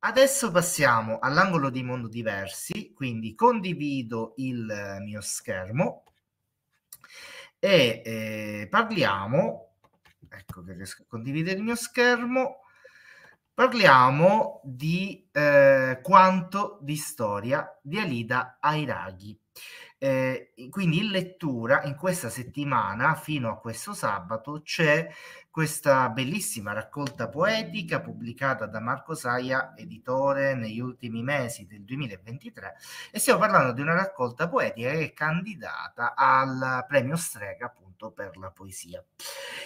Adesso passiamo all'angolo di mondo diversi, quindi condivido il eh, mio schermo e eh, parliamo, ecco che riesco a condividere il mio schermo, Parliamo di eh, quanto di storia di Alida Airaghi. Eh, quindi in lettura in questa settimana fino a questo sabato c'è questa bellissima raccolta poetica pubblicata da Marco Saia, editore negli ultimi mesi del 2023 e stiamo parlando di una raccolta poetica che è candidata al premio Strega appunto appunto per la poesia.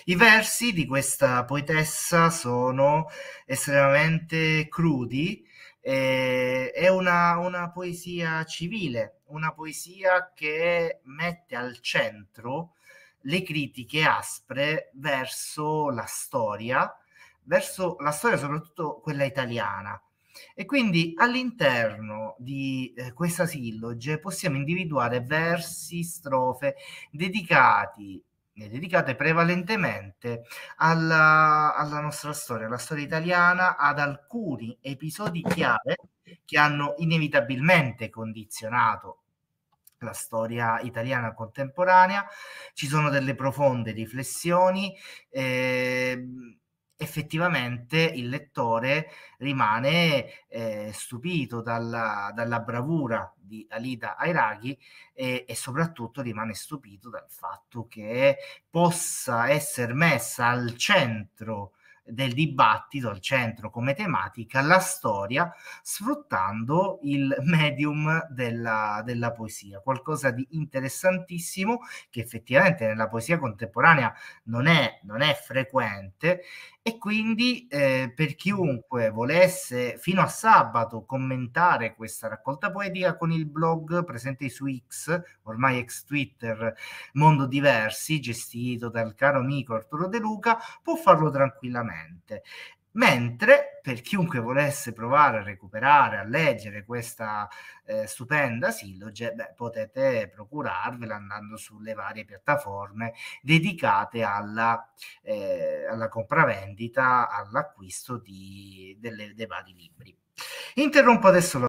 I versi di questa poetessa sono estremamente crudi, eh, è una, una poesia civile, una poesia che mette al centro le critiche aspre verso la storia, verso la storia soprattutto quella italiana, e quindi all'interno di eh, questa silloge possiamo individuare versi, strofe dedicati eh, dedicate prevalentemente alla, alla, nostra storia, alla storia italiana, ad alcuni episodi chiave che hanno inevitabilmente condizionato la storia italiana contemporanea. Ci sono delle profonde riflessioni. Eh, effettivamente il lettore rimane eh, stupito dalla, dalla, bravura di Alida Airaghi e, e, soprattutto rimane stupito dal fatto che possa essere messa al centro del dibattito al centro come tematica la storia sfruttando il medium della, della, poesia, qualcosa di interessantissimo che effettivamente nella poesia contemporanea non è, non è frequente e quindi eh, per chiunque volesse fino a sabato commentare questa raccolta poetica con il blog presente su X, ormai ex Twitter, Mondo Diversi, gestito dal caro amico Arturo De Luca, può farlo tranquillamente velocemente. Mentre per chiunque volesse provare a recuperare, a leggere questa eh, stupenda silloge, beh, potete procurarvela andando sulle varie piattaforme dedicate alla, eh, alla compravendita, all'acquisto di, delle, dei vari libri. Interrompo adesso la